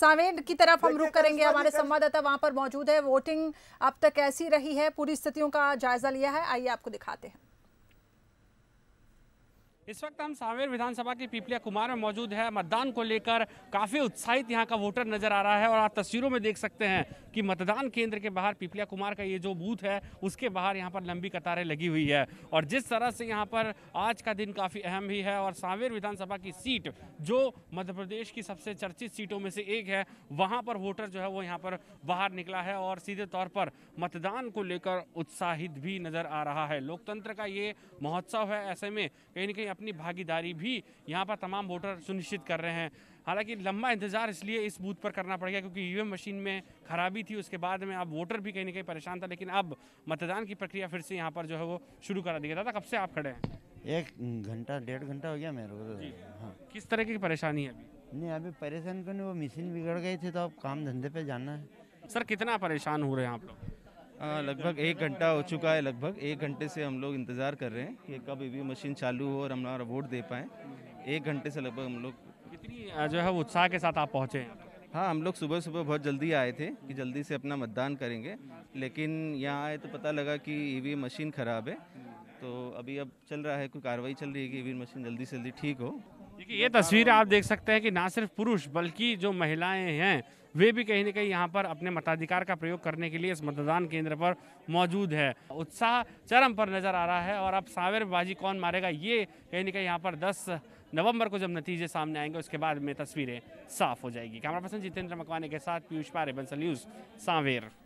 सावेन की तरफ हम रुक करेंगे हमारे संवाददाता वहां पर मौजूद है वोटिंग अब तक कैसी रही है पूरी स्थितियों का जायजा लिया है आइए आपको दिखाते हैं इस वक्त हम सावेर विधानसभा की पीपलिया कुमार में मौजूद है मतदान को लेकर काफ़ी उत्साहित यहाँ का वोटर नज़र आ रहा है और आप तस्वीरों में देख सकते हैं कि मतदान केंद्र के बाहर पीपलिया कुमार का ये जो बूथ है उसके बाहर यहाँ पर लंबी कतारें लगी हुई है और जिस तरह से यहाँ पर आज का दिन काफ़ी अहम भी है और सावेर विधानसभा की सीट जो मध्य प्रदेश की सबसे चर्चित सीटों में से एक है वहाँ पर वोटर जो है वो यहाँ पर बाहर निकला है और सीधे तौर पर मतदान को लेकर उत्साहित भी नज़र आ रहा है लोकतंत्र का ये महोत्सव है ऐसे में कहीं ना कहीं अपनी भागीदारी भी यहाँ पर तमाम वोटर सुनिश्चित कर रहे हैं हालांकि लंबा इंतज़ार इसलिए इस बूथ पर करना पड़ गया क्योंकि ईवीएम मशीन में खराबी थी उसके बाद में अब वोटर भी कहीं ना कहीं परेशान था लेकिन अब मतदान की प्रक्रिया फिर से यहाँ पर जो है वो शुरू करा दी गई दादा कब से आप खड़े हैं एक घंटा डेढ़ घंटा हो गया मेरे को तो। हाँ किस तरह की परेशानी है अभी नहीं अभी परेशान क्यों नहीं वो मशीन बिगड़ गई थी तो अब काम धंधे पे जाना है सर कितना परेशान हो रहे हैं आप लोग लगभग एक घंटा हो चुका है लगभग एक घंटे से हम लोग इंतज़ार कर रहे हैं कि कब ई मशीन चालू हो और हम हमारा वोट दे पाएँ एक घंटे से लगभग हम लोग कितनी जो है उत्साह के साथ आप पहुँचे हाँ हम लोग सुबह सुबह बहुत जल्दी आए थे कि जल्दी से अपना मतदान करेंगे लेकिन यहाँ आए तो पता लगा कि ई e मशीन ख़राब है तो अभी अब चल रहा है कोई कार्रवाई चल रही है कि ई e मशीन जल्दी से जल्दी ठीक हो देखिए ये तस्वीर आप देख सकते हैं कि ना सिर्फ पुरुष बल्कि जो महिलाएं हैं वे भी कहीं ना कहीं यहाँ पर अपने मताधिकार का प्रयोग करने के लिए इस मतदान केंद्र पर मौजूद है उत्साह चरम पर नजर आ रहा है और अब सावेर बाजी कौन मारेगा ये कहीं ना कहीं यहाँ पर 10 नवंबर को जब नतीजे सामने आएंगे उसके बाद में तस्वीरें साफ हो जाएगी कैमरा पर्सन जितेंद्र मकवाने के साथ पीयूष पारे बंसल न्यूज़ सावेर